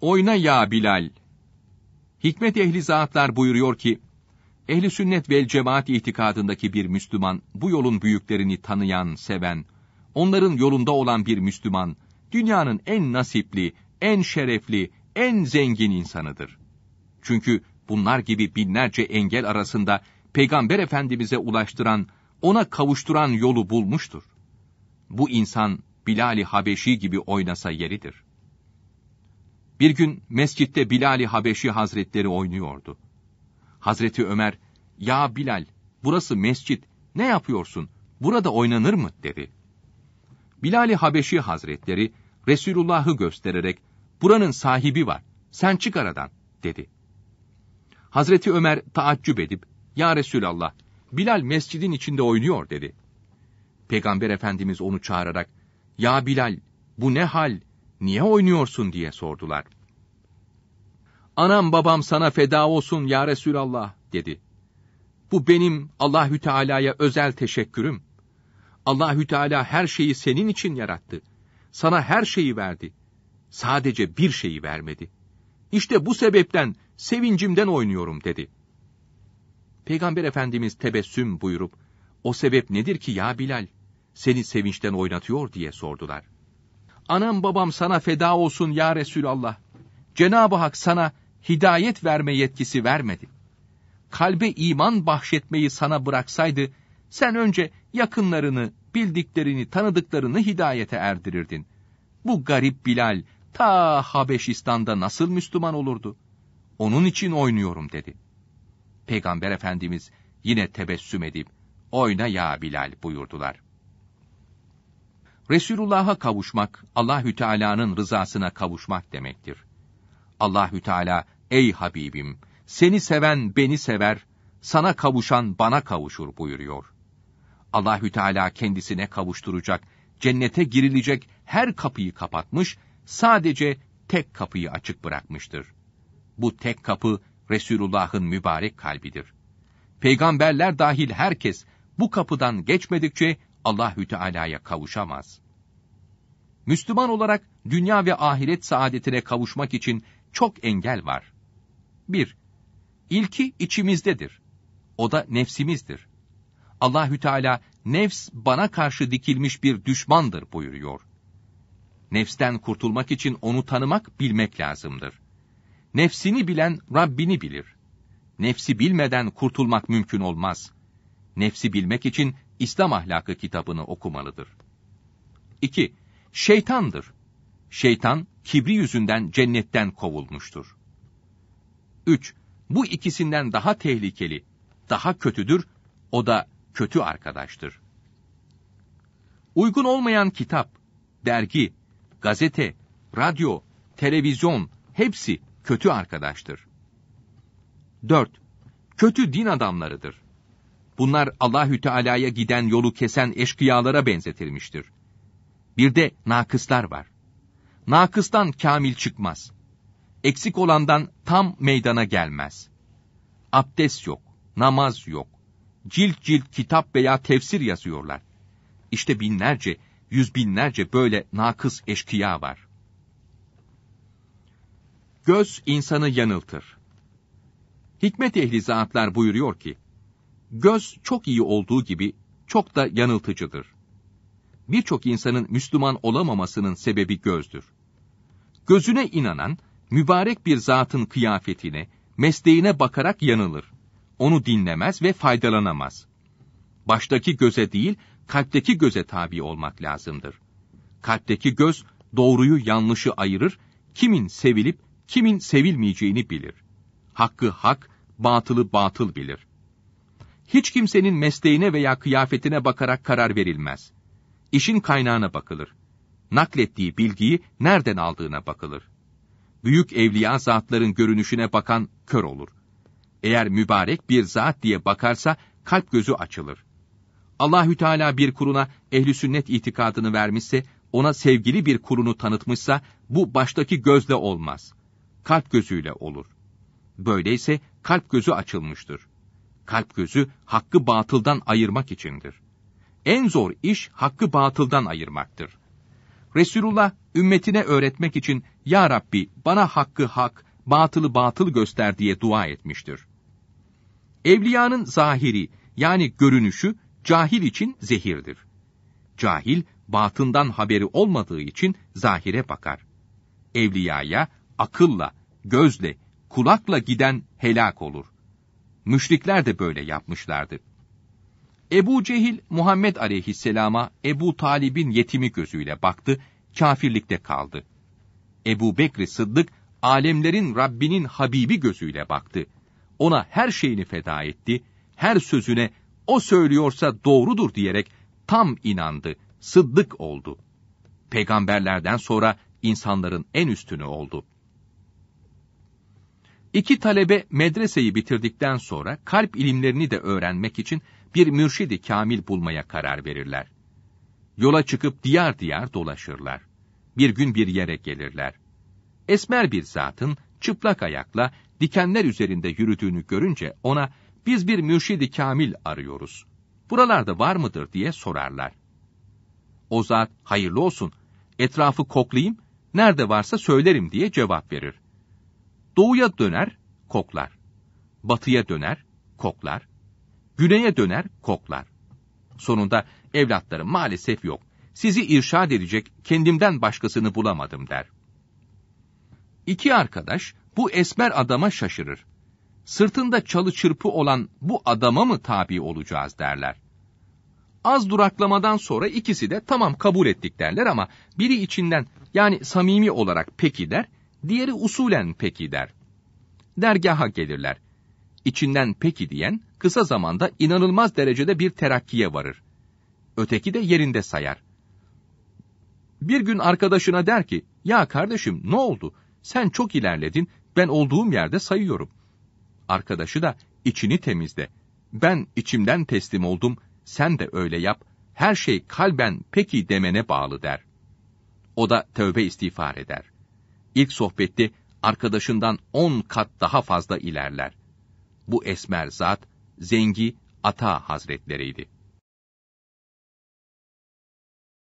Oyna ya Bilal. Hikmet ehli zatlar buyuruyor ki, ehli sünnet vel cemaat itikadındaki bir Müslüman, bu yolun büyüklerini tanıyan, seven, onların yolunda olan bir Müslüman, dünyanın en nasipli, en şerefli, en zengin insanıdır. Çünkü bunlar gibi binlerce engel arasında Peygamber Efendimiz'e ulaştıran, ona kavuşturan yolu bulmuştur. Bu insan Bilal-i Habeşi gibi oynasa yeridir.'' Bir gün mescitte Bilal-i Habeşi Hazretleri oynuyordu. Hazreti Ömer, ''Ya Bilal, burası mescit, ne yapıyorsun? Burada oynanır mı?'' dedi. Bilal-i Habeşi Hazretleri, Resulullah'ı göstererek, ''Buranın sahibi var, sen çık aradan.'' dedi. Hazreti Ömer taaccüp edip, ''Ya Resulallah, Bilal mescidin içinde oynuyor.'' dedi. Peygamber Efendimiz onu çağırarak, ''Ya Bilal, bu ne hal, niye oynuyorsun diye sordular. Anam babam sana feda olsun ya Resulallah dedi. Bu benim Allahü Teala'ya özel teşekkürüm. Allahü Teala her şeyi senin için yarattı. Sana her şeyi verdi. Sadece bir şeyi vermedi. İşte bu sebepten sevincimden oynuyorum dedi. Peygamber Efendimiz tebessüm buyurup, o sebep nedir ki ya Bilal, seni sevinçten oynatıyor diye sordular.'' anam babam sana feda olsun ya Resulallah. Cenab-ı Hak sana hidayet verme yetkisi vermedi. Kalbe iman bahşetmeyi sana bıraksaydı, sen önce yakınlarını, bildiklerini, tanıdıklarını hidayete erdirirdin. Bu garip Bilal, ta Habeşistan'da nasıl Müslüman olurdu? Onun için oynuyorum dedi. Peygamber Efendimiz yine tebessüm edip, oyna ya Bilal buyurdular.'' Resulullah'a kavuşmak Allahü Teala'nın rızasına kavuşmak demektir. Allahü Teala ey Habibim seni seven beni sever, sana kavuşan bana kavuşur buyuruyor. Allahü Teala kendisine kavuşturacak, cennete girilecek her kapıyı kapatmış, sadece tek kapıyı açık bırakmıştır. Bu tek kapı Resulullah'ın mübarek kalbidir. Peygamberler dahil herkes bu kapıdan geçmedikçe Allahü Teala'ya kavuşamaz. Müslüman olarak dünya ve ahiret saadetine kavuşmak için çok engel var. 1. İlki içimizdedir. O da nefsimizdir. Allahü Teala nefs bana karşı dikilmiş bir düşmandır buyuruyor. Nefsten kurtulmak için onu tanımak, bilmek lazımdır. Nefsini bilen Rabbini bilir. Nefsi bilmeden kurtulmak mümkün olmaz. Nefsi bilmek için İslam Ahlakı kitabını okumalıdır. 2. Şeytandır. Şeytan, kibri yüzünden cennetten kovulmuştur. 3. Bu ikisinden daha tehlikeli, daha kötüdür, o da kötü arkadaştır. Uygun olmayan kitap, dergi, gazete, radyo, televizyon hepsi kötü arkadaştır. 4. Kötü din adamlarıdır. Bunlar Allahü Teala'ya giden yolu kesen eşkıyalara benzetilmiştir. Bir de nakıslar var. Nakıstan kamil çıkmaz. Eksik olandan tam meydana gelmez. Abdest yok, namaz yok. Cilt cilt kitap veya tefsir yazıyorlar. İşte binlerce, yüz binlerce böyle nakıs eşkıya var. Göz insanı yanıltır. Hikmet ehli zatlar buyuruyor ki, Göz çok iyi olduğu gibi çok da yanıltıcıdır. Birçok insanın Müslüman olamamasının sebebi gözdür. Gözüne inanan, mübarek bir zatın kıyafetine, mesleğine bakarak yanılır. Onu dinlemez ve faydalanamaz. Baştaki göze değil, kalpteki göze tabi olmak lazımdır. Kalpteki göz, doğruyu yanlışı ayırır, kimin sevilip, kimin sevilmeyeceğini bilir. Hakkı hak, batılı batıl bilir hiç kimsenin mesleğine veya kıyafetine bakarak karar verilmez. İşin kaynağına bakılır. Naklettiği bilgiyi nereden aldığına bakılır. Büyük evliya zatların görünüşüne bakan kör olur. Eğer mübarek bir zat diye bakarsa kalp gözü açılır. Allahü Teala bir kuruna ehli sünnet itikadını vermişse, ona sevgili bir kurunu tanıtmışsa bu baştaki gözle olmaz. Kalp gözüyle olur. Böyleyse kalp gözü açılmıştır kalp gözü hakkı batıldan ayırmak içindir. En zor iş hakkı batıldan ayırmaktır. Resulullah ümmetine öğretmek için Ya Rabbi bana hakkı hak, batılı batıl göster diye dua etmiştir. Evliyanın zahiri yani görünüşü cahil için zehirdir. Cahil batından haberi olmadığı için zahire bakar. Evliyaya akılla, gözle, kulakla giden helak olur. Müşrikler de böyle yapmışlardı. Ebu Cehil, Muhammed aleyhisselama Ebu Talib'in yetimi gözüyle baktı, kafirlikte kaldı. Ebu Bekri Sıddık, alemlerin Rabbinin Habibi gözüyle baktı. Ona her şeyini feda etti, her sözüne o söylüyorsa doğrudur diyerek tam inandı, sıddık oldu. Peygamberlerden sonra insanların en üstünü oldu. İki talebe medreseyi bitirdikten sonra kalp ilimlerini de öğrenmek için bir mürşidi kamil bulmaya karar verirler. Yola çıkıp diyar diyar dolaşırlar. Bir gün bir yere gelirler. Esmer bir zatın çıplak ayakla dikenler üzerinde yürüdüğünü görünce ona biz bir mürşidi kamil arıyoruz. Buralarda var mıdır diye sorarlar. O zat hayırlı olsun etrafı koklayayım nerede varsa söylerim diye cevap verir. Doğuya döner, koklar. Batıya döner, koklar. Güneye döner, koklar. Sonunda evlatlarım maalesef yok. Sizi irşad edecek kendimden başkasını bulamadım der. İki arkadaş bu esmer adama şaşırır. Sırtında çalı çırpı olan bu adama mı tabi olacağız derler. Az duraklamadan sonra ikisi de tamam kabul ettik derler ama biri içinden yani samimi olarak peki der, diğeri usulen peki der. Dergaha gelirler. İçinden peki diyen kısa zamanda inanılmaz derecede bir terakkiye varır. Öteki de yerinde sayar. Bir gün arkadaşına der ki, ya kardeşim ne oldu? Sen çok ilerledin, ben olduğum yerde sayıyorum. Arkadaşı da içini temizle. Ben içimden teslim oldum, sen de öyle yap. Her şey kalben peki demene bağlı der. O da tövbe istiğfar eder.'' İlk sohbette arkadaşından on kat daha fazla ilerler. Bu esmer zat, Zengi Ata Hazretleriydi.